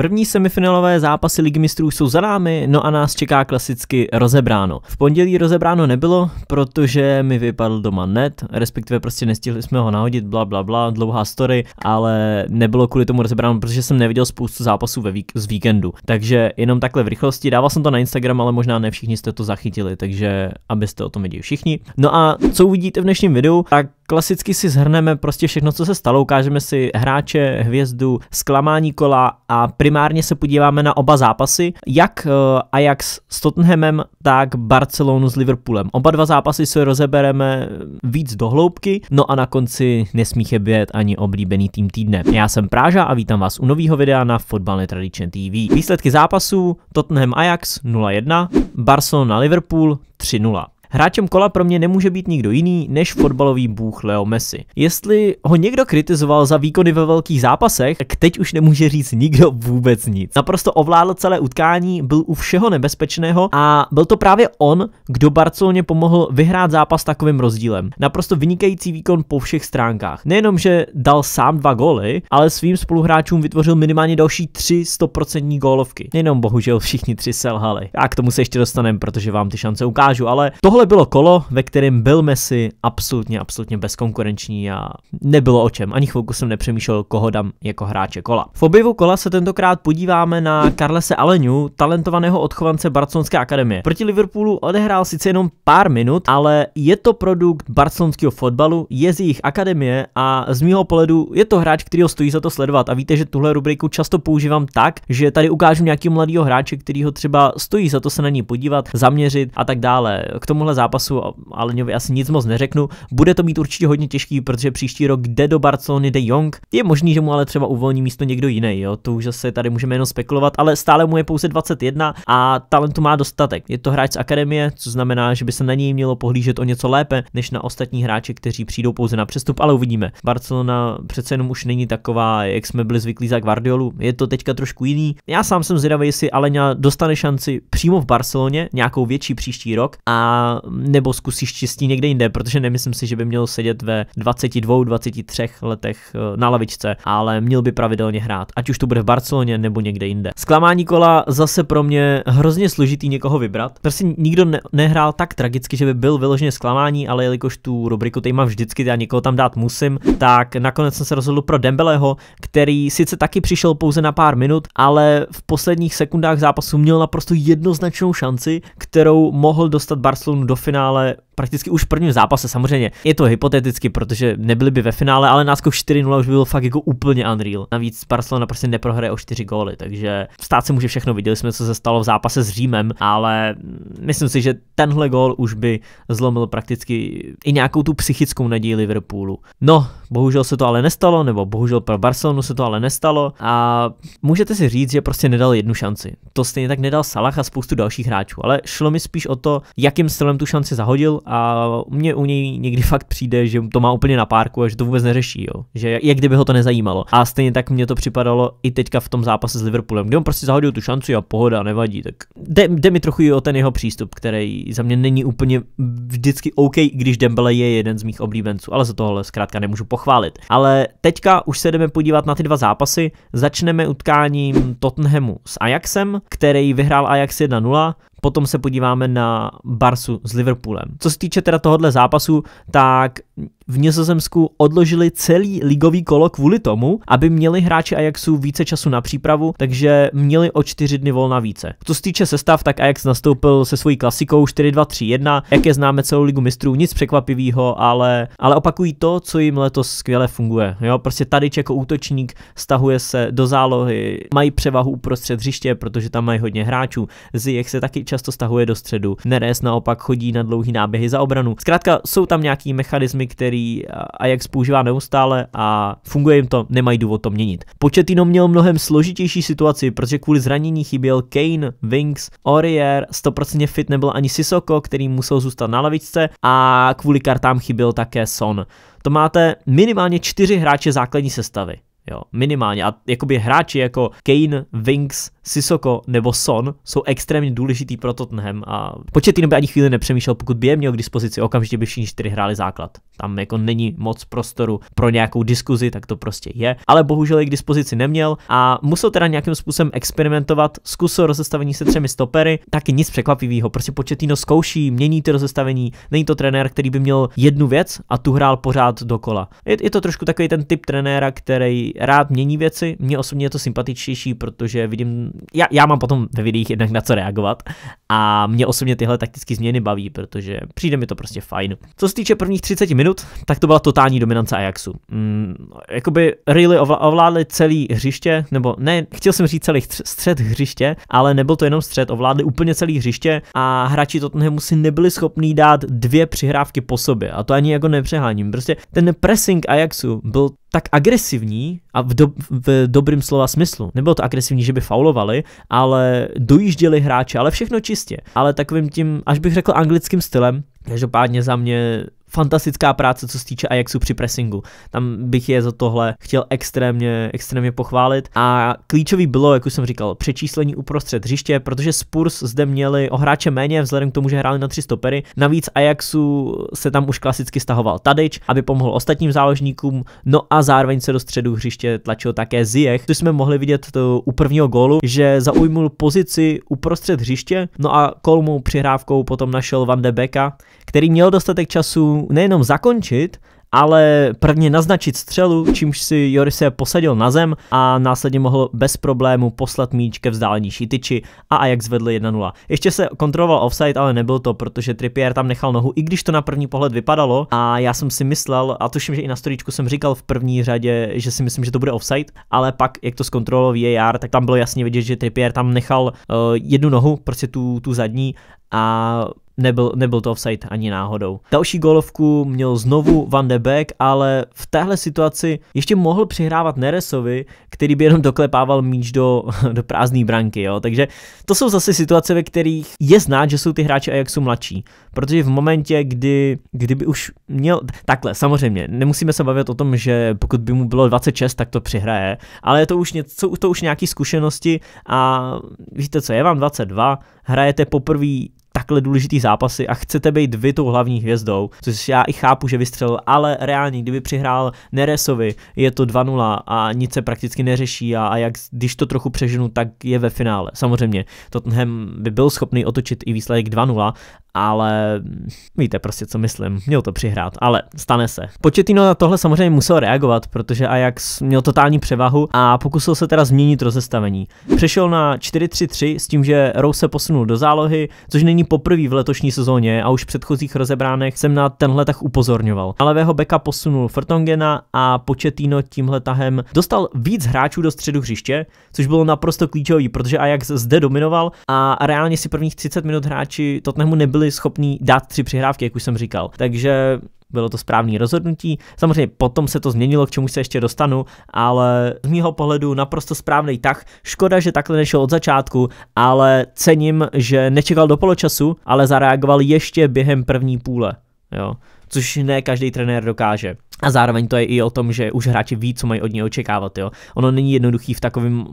První semifinálové zápasy Ligy mistrů jsou za námi, no a nás čeká klasicky rozebráno. V pondělí rozebráno nebylo, protože mi vypadl doma net, respektive prostě nestihli jsme ho nahodit, bla bla bla, dlouhá story, ale nebylo kvůli tomu rozebráno, protože jsem neviděl spoustu zápasů ve vík- z víkendu. Takže jenom takhle v rychlosti, dával jsem to na Instagram, ale možná ne všichni jste to zachytili, takže abyste o tom viděli všichni. No a co uvidíte v dnešním videu, tak klasicky si zhrneme prostě všechno, co se stalo, ukážeme si hráče, hvězdu, zklamání kola a primárně se podíváme na oba zápasy, jak eh, Ajax s Tottenhamem, tak Barcelonu s Liverpoolem. Oba dva zápasy se rozebereme víc do hloubky, no a na konci nesmí chybět ani oblíbený tým týdne. Já jsem Práža a vítám vás u nového videa na Fotbal Netradition TV. Výsledky zápasů Tottenham Ajax 0-1, Barcelona Liverpool 3-0. Hráčem kola pro mě nemůže být nikdo jiný než fotbalový bůh Leo Messi. Jestli ho někdo kritizoval za výkony ve velkých zápasech, tak teď už nemůže říct nikdo vůbec nic. Naprosto ovládl celé utkání, byl u všeho nebezpečného a byl to právě on, kdo Barceloně pomohl vyhrát zápas takovým rozdílem. Naprosto vynikající výkon po všech stránkách. Nejenom, že dal sám dva góly, ale svým spoluhráčům vytvořil minimálně další tři 100% gólovky. Nejenom bohužel všichni tři selhali. A k tomu se ještě dostaneme, protože vám ty šance ukážu, ale toho Tohle bylo kolo, ve kterém byl Messi absolutně, absolutně bezkonkurenční a nebylo o čem. Ani chvilku jsem nepřemýšlel, koho dám jako hráče kola. V objevu kola se tentokrát podíváme na Carlese Alenu, talentovaného odchovance Barcelonské akademie. Proti Liverpoolu odehrál sice jenom pár minut, ale je to produkt barcelonského fotbalu, je z jejich akademie a z mýho pohledu je to hráč, který ho stojí za to sledovat. A víte, že tuhle rubriku často používám tak, že tady ukážu nějaký mladého hráče, který ho třeba stojí za to se na ní podívat, zaměřit a tak dále. K tomu tomhle zápasu Aleňovi asi nic moc neřeknu. Bude to být určitě hodně těžký, protože příští rok jde do Barcelony De Jong. Je možný, že mu ale třeba uvolní místo někdo jiný, jo? to už zase tady můžeme jenom spekulovat, ale stále mu je pouze 21 a talentu má dostatek. Je to hráč z akademie, co znamená, že by se na něj mělo pohlížet o něco lépe než na ostatní hráče, kteří přijdou pouze na přestup, ale uvidíme. Barcelona přece jenom už není taková, jak jsme byli zvyklí za Guardiolu. Je to teďka trošku jiný. Já sám jsem zvědavý, jestli Aleňa dostane šanci přímo v Barceloně, nějakou větší příští rok a nebo zkusí štěstí někde jinde, protože nemyslím si, že by měl sedět ve 22, 23 letech eh, na lavičce, ale měl by pravidelně hrát, ať už to bude v Barceloně nebo někde jinde. Zklamání kola zase pro mě hrozně složitý někoho vybrat. Prostě nikdo ne- nehrál tak tragicky, že by byl vyloženě zklamání, ale jelikož tu rubriku tady mám vždycky, já někoho tam dát musím, tak nakonec jsem se rozhodl pro Dembeleho, který sice taky přišel pouze na pár minut, ale v posledních sekundách zápasu měl naprosto jednoznačnou šanci, kterou mohl dostat Barcelonu do finále prakticky už v prvním zápase. Samozřejmě je to hypoteticky, protože nebyli by ve finále, ale náskok 4-0 už byl fakt jako úplně unreal. Navíc Barcelona prostě neprohraje o 4 góly, takže stát se může všechno. Viděli jsme, co se stalo v zápase s Římem, ale myslím si, že tenhle gól už by zlomil prakticky i nějakou tu psychickou naději Liverpoolu. No, bohužel se to ale nestalo, nebo bohužel pro Barcelonu se to ale nestalo a můžete si říct, že prostě nedal jednu šanci. To stejně tak nedal Salah a spoustu dalších hráčů, ale šlo mi spíš o to, jakým stylem tu šanci zahodil a mně u něj někdy fakt přijde, že to má úplně na párku a že to vůbec neřeší, jo. Že jak kdyby ho to nezajímalo. A stejně tak mě to připadalo i teďka v tom zápase s Liverpoolem, kde on prostě zahodil tu šanci a pohoda, nevadí. Tak jde, jde mi trochu i o ten jeho přístup, který za mě není úplně vždycky OK, když Dembele je jeden z mých oblíbenců, ale za tohle zkrátka nemůžu pochválit. Ale teďka už se jdeme podívat na ty dva zápasy. Začneme utkáním Tottenhamu s Ajaxem, který vyhrál Ajax 1-0 potom se podíváme na Barsu s Liverpoolem. Co se týče teda tohohle zápasu, tak v Nizozemsku odložili celý ligový kolo kvůli tomu, aby měli hráči Ajaxu více času na přípravu, takže měli o čtyři dny volna více. Co se týče sestav, tak Ajax nastoupil se svojí klasikou 4-2-3-1, jak je známe celou ligu mistrů, nic překvapivého, ale, ale opakují to, co jim letos skvěle funguje. Jo, prostě tady jako útočník stahuje se do zálohy, mají převahu uprostřed hřiště, protože tam mají hodně hráčů. Zijek se taky často stahuje do středu. Neres naopak chodí na dlouhý náběhy za obranu. Zkrátka jsou tam nějaký mechanismy, programy, který Ajax používá neustále a funguje jim to, nemají důvod to měnit. Početino měl mnohem složitější situaci, protože kvůli zranění chyběl Kane, Wings, Aurier, 100% fit nebyl ani Sisoko, který musel zůstat na lavičce a kvůli kartám chyběl také Son. To máte minimálně čtyři hráče základní sestavy. Jo, minimálně. A jakoby hráči jako Kane, Wings, Sisoko nebo Son jsou extrémně důležitý pro Tottenham a Početino by ani chvíli nepřemýšlel, pokud by je měl k dispozici, okamžitě by všichni čtyři hráli základ. Tam jako není moc prostoru pro nějakou diskuzi, tak to prostě je. Ale bohužel je k dispozici neměl a musel teda nějakým způsobem experimentovat, zkusil rozestavení se třemi stopery, taky nic překvapivého. Prostě Početino zkouší, mění ty rozestavení, není to trenér, který by měl jednu věc a tu hrál pořád dokola. Je, je to trošku takový ten typ trenéra, který rád mění věci, mně osobně je to sympatičtější, protože vidím, já, já mám potom ve videích jednak na co reagovat a mě osobně tyhle taktické změny baví, protože přijde mi to prostě fajn. Co se týče prvních 30 minut, tak to byla totální dominance Ajaxu. Mm, jakoby Really ovládli celý hřiště, nebo ne, chtěl jsem říct celý střed hřiště, ale nebyl to jenom střed, ovládli úplně celý hřiště a hráči Tottenhamu si nebyli schopní dát dvě přihrávky po sobě a to ani jako nepřeháním. Prostě ten pressing Ajaxu byl tak agresivní, a v, do, v dobrým slova smyslu. Nebylo to agresivní, že by faulovali, ale dojížděli hráče, ale všechno čistě. Ale takovým tím, až bych řekl anglickým stylem, Každopádně za mě fantastická práce, co se týče Ajaxu při pressingu. Tam bych je za tohle chtěl extrémně, extrémně pochválit. A klíčový bylo, jak už jsem říkal, přečíslení uprostřed hřiště, protože Spurs zde měli o hráče méně, vzhledem k tomu, že hráli na tři stopery. Navíc Ajaxu se tam už klasicky stahoval Tadič, aby pomohl ostatním záložníkům, no a zároveň se do středu hřiště tlačil také Ziyech, což jsme mohli vidět to eh, u prvního gólu, že zaujmul pozici uprostřed hřiště, no a kolmou přihrávkou potom našel Van de Beka, který měl dostatek času nejenom, zakončit, ale prvně naznačit střelu, čímž si Jorise posadil na zem a následně mohl bez problému poslat míč ke vzdálenější tyči a Ajax vedl 1-0. Ještě se kontroloval offside, ale nebyl to, protože Trippier tam nechal nohu, i když to na první pohled vypadalo a já jsem si myslel, a tuším, že i na storíčku jsem říkal v první řadě, že si myslím, že to bude offside, ale pak, jak to zkontroloval VAR, tak tam bylo jasně vidět, že Trippier tam nechal uh, jednu nohu, prostě tu, tu zadní a nebyl, nebyl to offside ani náhodou. Další golovku měl znovu Van de Beek, ale v téhle situaci ještě mohl přihrávat Neresovi, který by jenom doklepával míč do, do prázdné branky. Jo? Takže to jsou zase situace, ve kterých je znát, že jsou ty hráči jsou mladší. Protože v momentě, kdy, kdyby už měl... Takhle, samozřejmě, nemusíme se bavit o tom, že pokud by mu bylo 26, tak to přihraje, ale je to už, něco, to už nějaký zkušenosti a víte co, je vám 22, hrajete poprvé takhle důležitý zápasy a chcete být vy tou hlavní hvězdou, což já i chápu, že vystřelil, ale reálně, kdyby přihrál Neresovi, je to 2-0 a nic se prakticky neřeší a, a jak, když to trochu přeženu, tak je ve finále. Samozřejmě, Tottenham by byl schopný otočit i výsledek 2-0, ale víte prostě, co myslím, měl to přihrát, ale stane se. Početino na tohle samozřejmě musel reagovat, protože Ajax měl totální převahu a pokusil se teda změnit rozestavení. Přešel na 4-3-3 s tím, že Rose se posunul do zálohy, což není poprvé v letošní sezóně a už v předchozích rozebránech jsem na tenhle tak upozorňoval. Na levého beka posunul Fertongena a Početino tímhle tahem dostal víc hráčů do středu hřiště, což bylo naprosto klíčový, protože Ajax zde dominoval a reálně si prvních 30 minut hráči Tottenhamu nebyli schopni dát tři přihrávky, jak už jsem říkal. Takže bylo to správné rozhodnutí. Samozřejmě potom se to změnilo, k čemu se ještě dostanu, ale z mýho pohledu naprosto správný tah. Škoda, že takhle nešel od začátku, ale cením, že nečekal do poločasu, ale zareagoval ještě během první půle. Jo což ne každý trenér dokáže. A zároveň to je i o tom, že už hráči ví, co mají od něj očekávat. Jo. Ono není jednoduchý v takovém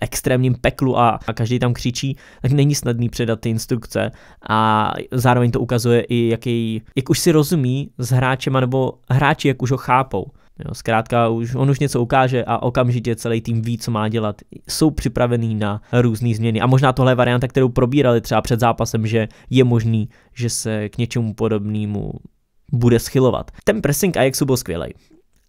extrémním peklu a, a každý tam křičí, tak není snadný předat ty instrukce. A zároveň to ukazuje i, jaký, jak už si rozumí s hráčem, nebo hráči, jak už ho chápou. Jo, zkrátka už, on už něco ukáže a okamžitě celý tým ví, co má dělat. Jsou připravený na různé změny. A možná tohle je varianta, kterou probírali třeba před zápasem, že je možný, že se k něčemu podobnému bude schylovat. Ten pressing Ajaxu byl skvělý,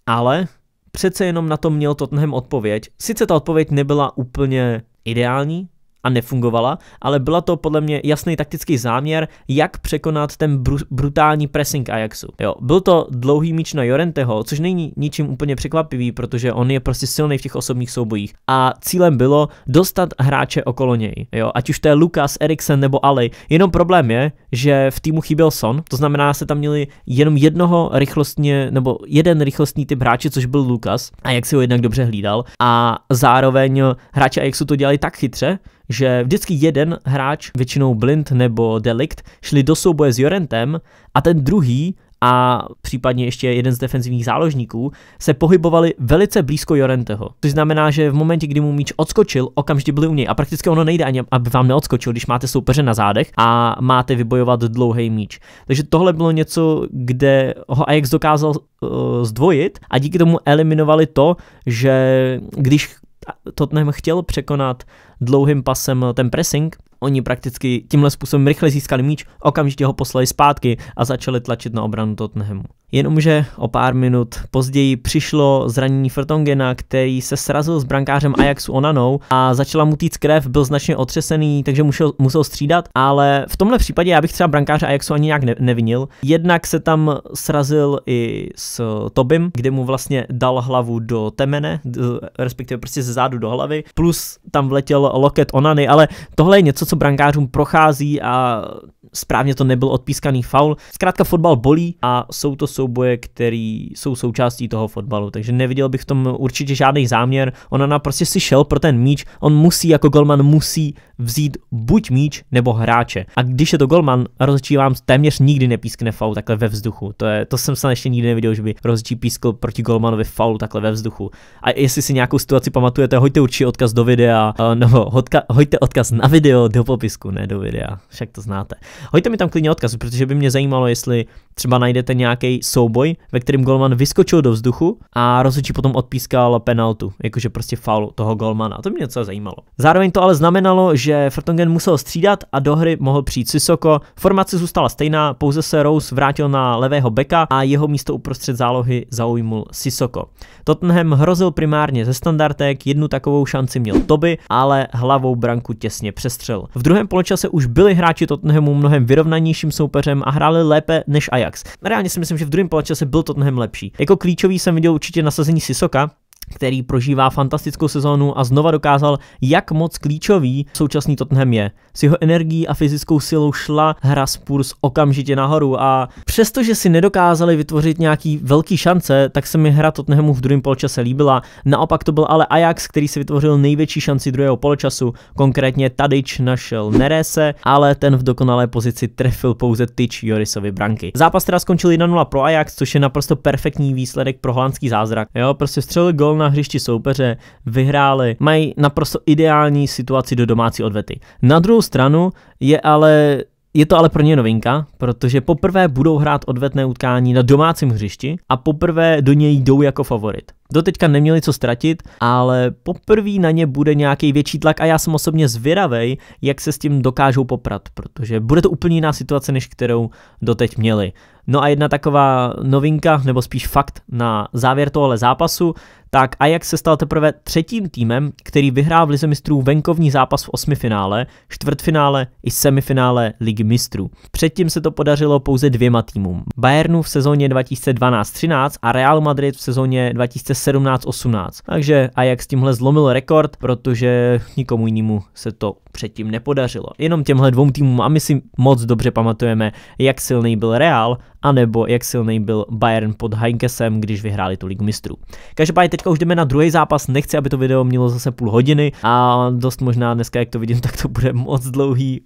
ale přece jenom na to měl Tottenham odpověď. Sice ta odpověď nebyla úplně ideální, a nefungovala, ale byla to podle mě jasný taktický záměr, jak překonat ten bru- brutální pressing Ajaxu. Jo, byl to dlouhý míč na Jorenteho, což není ničím úplně překvapivý, protože on je prostě silný v těch osobních soubojích. A cílem bylo dostat hráče okolo něj, jo, ať už to je Lukas, Eriksen nebo Ali. Jenom problém je, že v týmu chyběl Son, to znamená, se tam měli jenom jednoho rychlostně, nebo jeden rychlostní typ hráče, což byl Lukas, a jak si ho jednak dobře hlídal. A zároveň hráči Ajaxu to dělali tak chytře, že vždycky jeden hráč, většinou Blind nebo Delict, šli do souboje s Jorentem a ten druhý a případně ještě jeden z defenzivních záložníků se pohybovali velice blízko Jorenteho. To znamená, že v momentě, kdy mu míč odskočil, okamžitě byli u něj. A prakticky ono nejde ani, aby vám neodskočil, když máte soupeře na zádech a máte vybojovat dlouhý míč. Takže tohle bylo něco, kde ho Ajax dokázal uh, zdvojit a díky tomu eliminovali to, že když Tottenham chtěl překonat dlouhým pasem eh, ten pressing, oni prakticky tímhle způsobem rychle získali míč, okamžitě ho poslali zpátky a začali tlačit na obranu Tottenhamu jenomže o pár minut později přišlo zranění Fertongena, který se srazil s brankářem Ajaxu Onanou a začala mu týc krev, byl značně otřesený, takže musel, musel střídat, ale v tomhle případě já bych třeba brankáře Ajaxu ani nějak nevinil. Jednak se tam srazil i s Tobim, kde mu vlastně dal hlavu do temene, respektive prostě ze zádu do hlavy, plus tam vletěl loket Onany, ale tohle je něco, co brankářům prochází a správně to nebyl odpískaný faul. Zkrátka fotbal bolí a jsou to jsou souboje, který jsou součástí toho fotbalu. Takže neviděl bych v tom určitě žádný záměr. Ona prostě si šel pro ten míč, on musí jako golman musí vzít buď míč nebo hráče. A když je to golman, rozhodčí vám téměř nikdy nepískne faul takhle ve vzduchu. To, je, to jsem se ještě nikdy neviděl, že by rozhodčí pískl proti golmanovi faul takhle ve vzduchu. A jestli si nějakou situaci pamatujete, hoďte určitě odkaz do videa, eh, nebo hodka, hoďte odkaz na video do popisku, ne do videa, však to znáte. Hoďte mi tam klidně odkaz, protože by mě zajímalo, jestli třeba najdete nějaký souboj, ve kterém golman vyskočil do vzduchu a rozhodčí potom odpískal penaltu, jakože prostě faul toho golmana. To mě docela zajímalo. Zároveň to ale znamenalo, že že Fertongen musel střídat a do hry mohl přijít Sisoko. Formace zůstala stejná, pouze se Rose vrátil na levého beka a jeho místo uprostřed zálohy zaujmul Sisoko. Tottenham hrozil primárně ze standardek, jednu takovou šanci měl Toby, ale hlavou branku těsně přestřel. V druhém poločase už byli hráči Tottenhamu mnohem vyrovnanějším soupeřem a hráli lépe než Ajax. Reálně si myslím, že v druhém poločase byl Tottenham lepší. Jako klíčový jsem viděl určitě nasazení Sisoka, který prožívá fantastickou sezónu a znova dokázal, jak moc klíčový současný Tottenham je. S jeho energií a fyzickou silou šla hra Spurs okamžitě nahoru a přestože si nedokázali vytvořit nějaký velký šance, tak se mi hra Tottenhamu v druhém poločase líbila. Naopak to byl ale Ajax, který si vytvořil největší šanci druhého poločasu, konkrétně Tadič našel Nerese, ale ten v dokonalé pozici trefil pouze tyč Jorisovy branky. Zápas teda skončil 1-0 pro Ajax, což je naprosto perfektní výsledek pro holandský zázrak. Jo, prostě střelil gol gol na hřišti soupeře, vyhráli, mají naprosto ideální situaci do domácí odvety. Na druhou stranu je ale je to ale pro ně novinka, protože poprvé budou hrát odvetné utkání na domácím hřišti a poprvé do něj jdou jako favorit doteďka neměli co ztratit, ale poprvé na ně bude nějaký větší tlak a já jsem osobně zvědavej, jak se s tím dokážou poprat, protože bude to úplně jiná situace, než kterou doteď měli. No a jedna taková novinka, nebo spíš fakt na závěr tohohle zápasu, tak Ajax se stal teprve třetím týmem, který vyhrál v Lize mistrů venkovní zápas v osmi finále, čtvrtfinále i semifinále Ligy mistrů. Předtím se to podařilo pouze dvěma týmům. Bayernu v sezóně 2012-13 a Real Madrid v sezóně 17-18. Takže Ajax tímhle zlomil rekord, protože nikomu jinému se to předtím nepodařilo. Jenom těmhle dvou týmům a my si moc dobře pamatujeme, jak silný byl Real, anebo jak silný byl Bayern pod Heinkesem, když vyhráli tu ligu mistrů. Každopádně teďka už jdeme na druhý zápas, nechci, aby to video mělo zase půl hodiny a dost možná dneska, jak to vidím, tak to bude moc dlouhý.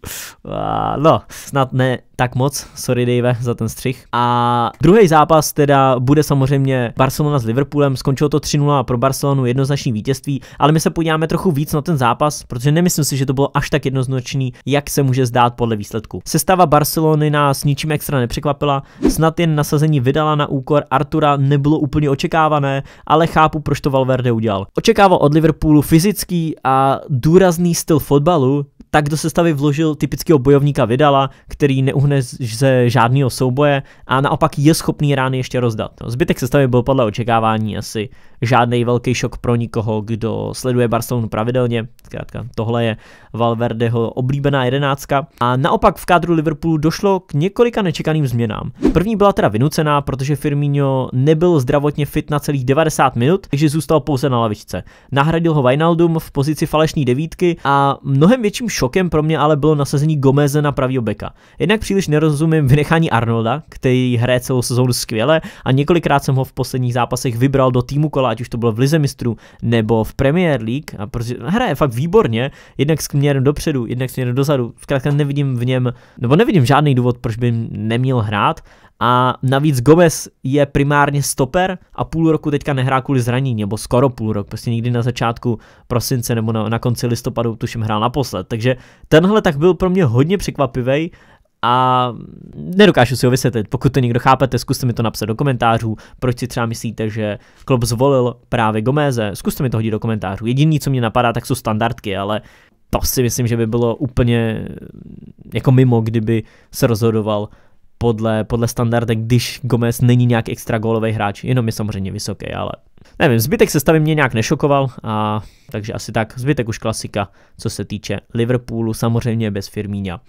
No, snad ne tak moc, sorry Dave za ten střih. A druhý zápas teda bude samozřejmě Barcelona s Liverpoolem, skončilo to 3-0 pro Barcelonu, jednoznačný vítězství, ale my se podíváme trochu víc na ten zápas, protože nemyslím si, že to bylo až tak jednoznačný, jak se může zdát podle výsledku. Sestava Barcelony nás ničím extra nepřekvapila, snad jen nasazení vydala na úkor Artura nebylo úplně očekávané, ale chápu, proč to Valverde udělal. Očekával od Liverpoolu fyzický a důrazný styl fotbalu, tak do sestavy vložil typického bojovníka Vidala, který neuhne ze žádného souboje a naopak je schopný rány ještě rozdat. No, zbytek sestavy byl podle očekávání asi žádný velký šok pro nikoho, kdo sleduje Barcelonu pravidelně. Zkrátka, tohle je Valverdeho oblíbená jedenáctka. A naopak v kádru Liverpoolu došlo k několika nečekaným změnám. První byla teda vynucená, protože Firmino nebyl zdravotně fit na celých 90 minut, takže zůstal pouze na lavičce. Nahradil ho Vinaldum v pozici falešné devítky a mnohem větším šokem šokem pro mě ale bylo nasazení Gomeze na pravýho beka. Jednak příliš nerozumím vynechání Arnolda, který hraje celou sezónu skvěle a několikrát jsem ho v posledních zápasech vybral do týmu kola, ať už to bylo v Lize mistrů nebo v Premier League, a protože hraje fakt výborně, jednak směrem dopředu, jednak směrem dozadu, zkrátka nevidím v něm, nebo nevidím žádný důvod, proč by neměl hrát a navíc Gomez je primárně stoper a půl roku teďka nehrá kvůli zranění, nebo skoro půl rok, prostě nikdy na začátku prosince nebo na, na konci listopadu tuším hrál naposled. Takže tenhle tak byl pro mě hodně překvapivý a nedokážu si ho vysvětlit. Pokud to někdo chápete, zkuste mi to napsat do komentářů, proč si třeba myslíte, že Klopp zvolil právě Gomeze. Zkuste mi to hodit do komentářů. Jediný, co mě napadá, tak jsou standardky, ale to si myslím, že by bylo úplně jako mimo, kdyby se rozhodoval podle, podle standarde, když Gomez není nějak extra gólový hráč, jenom je samozřejmě vysoký, ale nevím, zbytek sestavy mě nějak nešokoval, a takže asi tak, zbytek už klasika, co se týče Liverpoolu, samozřejmě bez Firmíňa.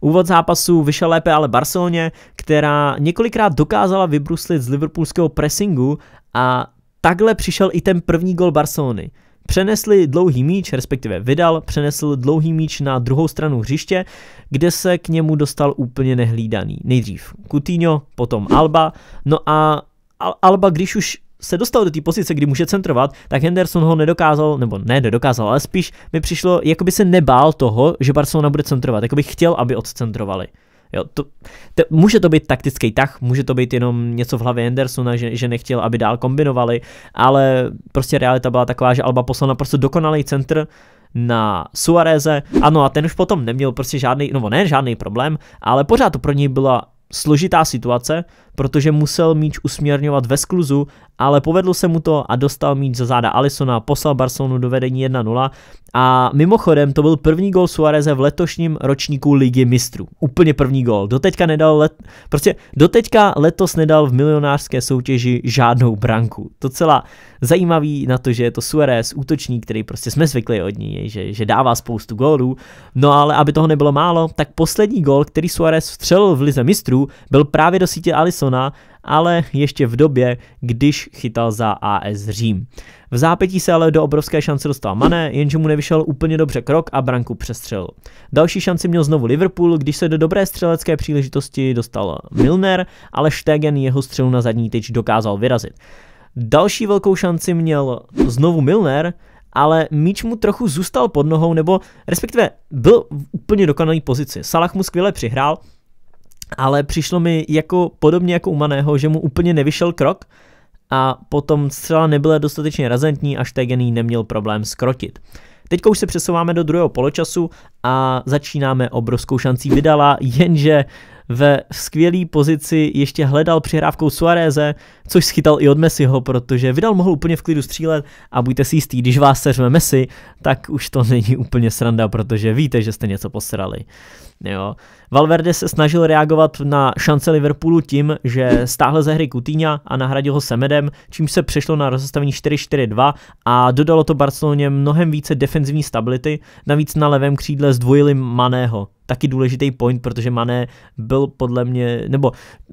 Úvod zápasu vyšel lépe ale Barceloně, která několikrát dokázala vybruslit z liverpoolského pressingu a takhle přišel i ten první gol Barcelony přenesli dlouhý míč, respektive vydal, přenesl dlouhý míč na druhou stranu hřiště, kde se k němu dostal úplně nehlídaný. Nejdřív Coutinho, potom Alba, no a Alba, když už se dostal do té pozice, kdy může centrovat, tak Henderson ho nedokázal, nebo ne, nedokázal, ale spíš mi přišlo, jako by se nebál toho, že Barcelona bude centrovat, jako by chtěl, aby odcentrovali. Jo, to, to, může to být taktický tah, může to být jenom něco v hlavě Andersona, že, že nechtěl, aby dál kombinovali, ale prostě realita byla taková, že Alba poslal naprosto dokonalý centr na Suareze, ano a ten už potom neměl prostě žádný, no ne žádný problém, ale pořád to pro něj byla složitá situace, protože musel míč usměrňovat ve skluzu, ale povedlo se mu to a dostal míč za záda Alisona, poslal Barcelonu do vedení 1-0 a mimochodem to byl první gol Suareze v letošním ročníku Ligy mistrů. Úplně první gol. Doteďka nedal let... prostě doteďka letos nedal v milionářské soutěži žádnou branku. To celá zajímavý na to, že je to Suarez, útočník, který prostě jsme zvykli od ní, že, že dává spoustu gólů, no ale aby toho nebylo málo, tak poslední gol, který Suarez vstřelil v Lize mistrů, byl právě do sítě Alisona Evertona, ale ještě v době, když chytal za AS Řím. V zápětí se ale do obrovské šance dostal Mané, jenže mu nevyšel úplně dobře krok a branku přestřel. Další šanci měl znovu Liverpool, když se do dobré střelecké příležitosti dostal Milner, ale Stegen jeho střelu na zadní tyč dokázal vyrazit. Další velkou šanci měl znovu Milner, ale míč mu trochu zůstal pod nohou, nebo respektive byl v úplně dokonalý pozici. Salah mu skvěle přihrál, ale přišlo mi jako podobně jako u Maného, že mu úplně nevyšel krok a potom střela nebyla dostatečně razentní a Stegený neměl problém skrotit. Teď už se přesouváme do druhého poločasu a začínáme obrovskou šancí vydala, jenže ve skvělé pozici ještě hledal přihrávkou Suareze, což schytal i od Messiho, protože Vidal mohl úplně v klidu střílet a buďte si jistý, když vás seřme Messi, tak už to není úplně sranda, protože víte, že jste něco posrali. Jo. Valverde se snažil reagovat na šance Liverpoolu tím, že stáhl ze hry Kutýňa a nahradil ho Semedem, čím se přešlo na rozestavení 4-4-2 a dodalo to Barceloně mnohem více defenzivní stability, navíc na levém křídle zdvojili Maného taky důležitý point, protože Mané byl podle mě, nebo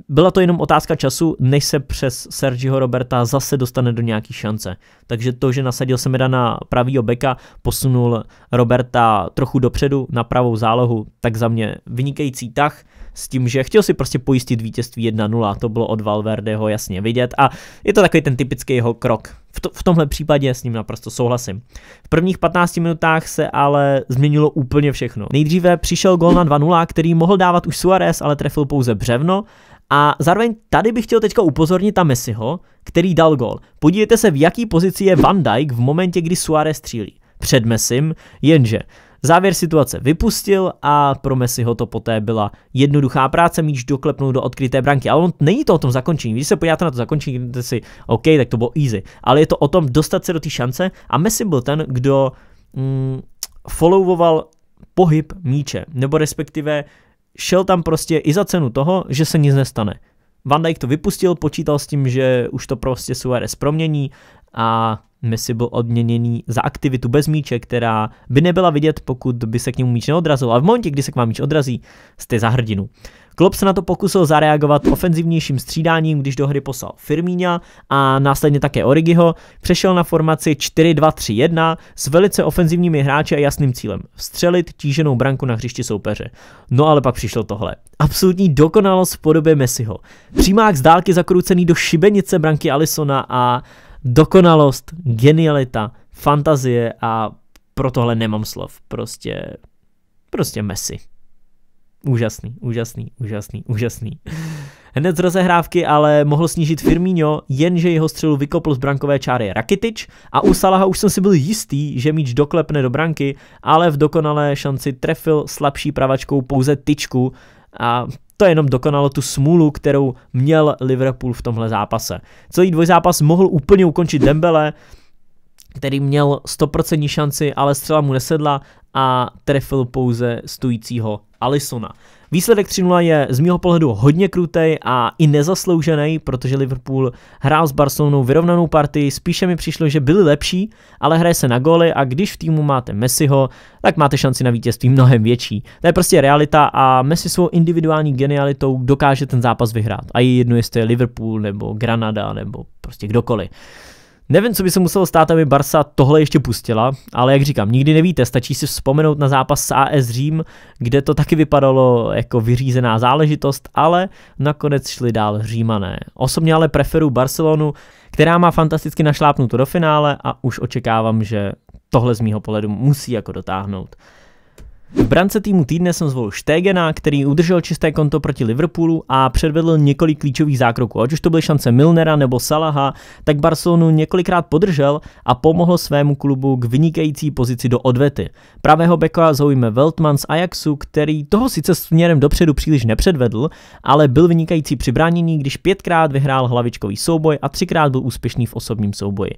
byla to jenom otázka času, než se přes Sergio Roberta zase dostane do nějaký šance. Takže to, že nasadil se na pravýho beka, posunul Roberta trochu dopředu na pravou zálohu, tak za mě vynikající tah s tím, že chtěl si prostě pojistit vítězství 1-0, to bylo od Valverdeho jasně vidět a je to takový ten typický jeho krok. V, to, v tomhle případě s ním naprosto souhlasím. V prvních 15 minutách se ale změnilo úplně všechno. Nejdříve přišel gol na 2-0, který mohl dávat už Suarez, ale trefil pouze břevno. A zároveň tady bych chtěl teďka upozornit na Messiho, který dal gol. Podívejte se, v jaký pozici je Van Dijk v momentě, kdy Suarez střílí. Před Messim, jenže Závěr situace vypustil a pro Messiho to poté byla jednoduchá práce, míč doklepnul do odkryté branky. Ale on není to o tom zakončení. Když se podíváte na to zakončení, jdete si, OK, tak to bylo easy. Ale je to o tom dostat se do té šance a Messi byl ten, kdo mm, followoval pohyb míče, nebo respektive šel tam prostě i za cenu toho, že se nic nestane. Van Dijk to vypustil, počítal s tím, že už to prostě Suárez promění a Messi byl odměněný za aktivitu bez míče, která by nebyla vidět, pokud by se k němu míč neodrazil. A v momentě, kdy se k vám míč odrazí, jste za hrdinu. Klopp se na to pokusil zareagovat ofenzivnějším střídáním, když do hry poslal Firmíňa a následně také Origiho, přešel na formaci 4-2-3-1 s velice ofenzivními hráči a jasným cílem vstřelit tíženou branku na hřišti soupeře. No ale pak přišlo tohle. Absolutní dokonalost v podobě Messiho. Přímák z dálky zakrucený do šibenice branky Alisona a dokonalost, genialita, fantazie a pro tohle nemám slov. Prostě, prostě Messi. Úžasný, úžasný, úžasný, úžasný. Hned z rozehrávky ale mohl snížit Firmino, jenže jeho střelu vykopl z brankové čáry rakitič a u Salaha už jsem si byl jistý, že míč doklepne do branky, ale v dokonalé šanci trefil slabší pravačkou pouze tyčku a to jenom dokonalo tu smůlu, kterou měl Liverpool v tomhle zápase. Celý dvojzápas mohl úplně ukončit Dembele, který měl 100% šanci, ale střela mu nesedla a trefil pouze stojícího Alisona. Výsledek 3-0 je z mého pohledu hodně krutej a i nezasloužený, protože Liverpool hrál s Barcelonou vyrovnanou partii, spíše mi přišlo, že byli lepší, ale hraje se na góly a když v týmu máte Messiho, tak máte šanci na vítězství mnohem větší. To je prostě realita a Messi svou individuální genialitou dokáže ten zápas vyhrát. A je jedno, jestli je Liverpool nebo Granada nebo prostě kdokoliv. Nevím, co by se muselo stát, aby Barsa tohle ještě pustila, ale jak říkám, nikdy nevíte, stačí si vzpomenout na zápas s AS Řím, kde to taky vypadalo jako vyřízená záležitost, ale nakonec šli dál Římané. Osobně ale preferu Barcelonu, která má fantasticky našlápnuto do finále a už očekávám, že tohle z mýho pohledu musí jako dotáhnout. V brance týmu týdne jsem zvolil Štegena, který udržel čisté konto proti Liverpoolu a předvedl několik klíčových zákroků. Ať už to byly šance Milnera nebo Salaha, tak Barcelonu několikrát podržel a pomohl svému klubu k vynikající pozici do odvety. Pravého beka zaujme Weltman z Ajaxu, který toho sice směrem dopředu příliš nepředvedl, ale byl vynikající při bránění, když pětkrát vyhrál hlavičkový souboj a třikrát byl úspěšný v osobním souboji.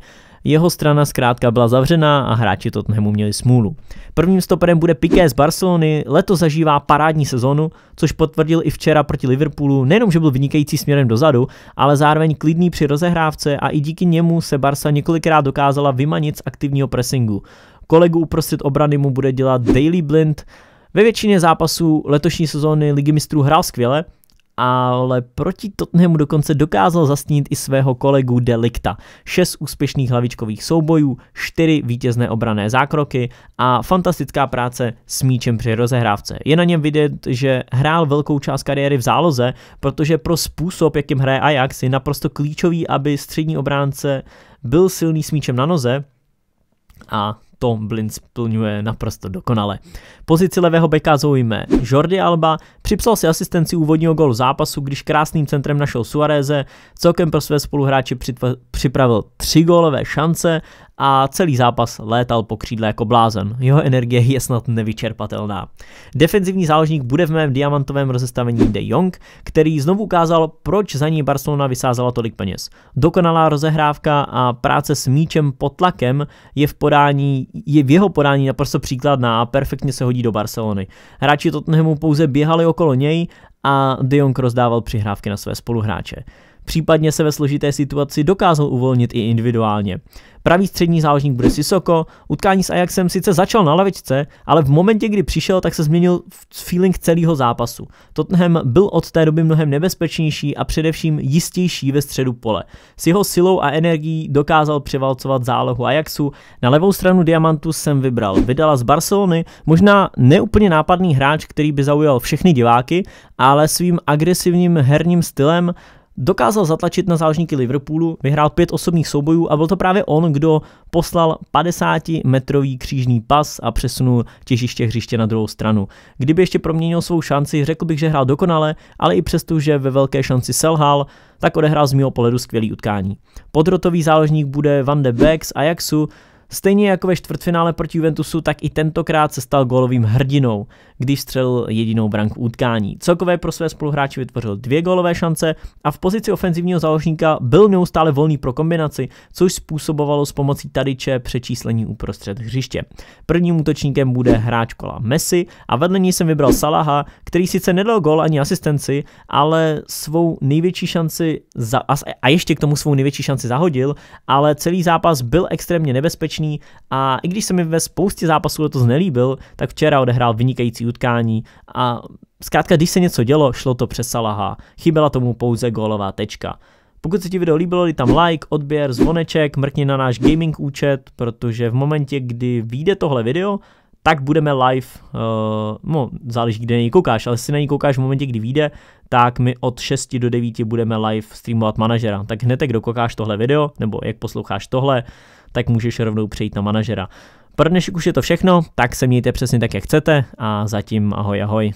Jeho strana zkrátka byla zavřená a hráči Tottenhamu měli smůlu. Prvním stoperem bude Piqué z Barcelony, leto zažívá parádní sezonu, což potvrdil i včera proti Liverpoolu, nejenom, že byl vynikající směrem dozadu, ale zároveň klidný při rozehrávce a i díky němu se Barsa několikrát dokázala vymanit z aktivního pressingu. Kolegu uprostřed obrany mu bude dělat Daily Blind, ve většině zápasů letošní sezóny Ligy mistrů hrál skvěle, ale proti Tottenhamu dokonce dokázal zastínit i svého kolegu Delikta. Šest úspěšných hlavičkových soubojů, čtyři vítězné obrané zákroky a fantastická práce s míčem při rozehrávce. Je na něm vidět, že hrál velkou část kariéry v záloze, protože pro způsob, jakým hraje Ajax, je naprosto klíčový, aby střední obránce byl silný s míčem na noze, a to Blin splňuje naprosto dokonale. Pozici levého beka zaujme Jordi Alba, připsal si asistenci úvodního golu zápasu, když krásným centrem našel Suareze, celkem pro své spoluhráče připravil tři gólové šance a celý zápas létal po křídle jako blázen. Jeho energie je snad nevyčerpatelná. Defenzivní záložník bude v mém diamantovém rozestavení De Jong, který znovu ukázal, proč za ní Barcelona vysázala tolik peněz. Dokonalá rozehrávka a práce s míčem pod tlakem je v podání je v jeho podání naprosto příkladná a perfektně se hodí do Barcelony. Hráči Tottenhamu pouze běhali okolo něj a Dion rozdával dával přihrávky na své spoluhráče. Případně se ve složité situaci dokázal uvolnit i individuálně. Pravý střední záložník bude Sisoko, utkání s Ajaxem sice začal na lavičce, ale v momentě, kdy přišel, tak se změnil feeling celého zápasu. Tottenham byl od té doby mnohem nebezpečnější a především jistější ve středu pole. S jeho silou a energií dokázal převalcovat zálohu Ajaxu. Na levou stranu diamantu jsem vybral Vydala z Barcelony, možná neúplně nápadný hráč, který by zaujal všechny diváky, ale svým agresivním herním stylem dokázal zatlačit na záložníky Liverpoolu, vyhrál pět osobních soubojů a byl to právě on, kdo poslal 50-metrový křížný pas a přesunul těžiště hřiště na druhou stranu. Kdyby ještě proměnil svou šanci, řekl bych, že hrál dokonale, ale i přesto, že ve velké šanci selhal, tak odehrál z mého pohledu skvělý utkání. Podrotový záložník bude Van de Beek z Ajaxu, Stejně jako ve čtvrtfinále proti Juventusu, tak i tentokrát se stal golovým hrdinou když střelil jedinou branku utkání. Celkové pro své spoluhráče vytvořil dvě golové šance a v pozici ofenzivního záložníka byl neustále volný pro kombinaci, což způsobovalo s pomocí tadyče přečíslení uprostřed hřiště. Prvním útočníkem bude hráč kola Messi a vedle ní jsem vybral Salaha, který sice nedal gol ani asistenci, ale svou největší šanci za, a ještě k tomu svou největší šanci zahodil, ale celý zápas byl extrémně nebezpečný a i když se mi ve spoustě zápasů letos nelíbil, tak včera odehrál vynikající utkání a zkrátka, když se něco dělo, šlo to přes Salaha. Chyběla tomu pouze gólová tečka. Pokud se ti video líbilo, dej tam like, odběr, zvoneček, mrkni na náš gaming účet, protože v momentě, kdy vyjde tohle video, tak budeme live, uh, no záleží, kde něj koukáš, ale jestli na něj koukáš v momentě, kdy vyjde, tak my od 6 do 9 budeme live streamovat manažera. Tak hned, kdo koukáš tohle video, nebo jak posloucháš tohle, tak můžeš rovnou přejít na manažera. Pro dnešek už je to všechno, tak se mějte přesně tak, jak chcete a zatím ahoj ahoj.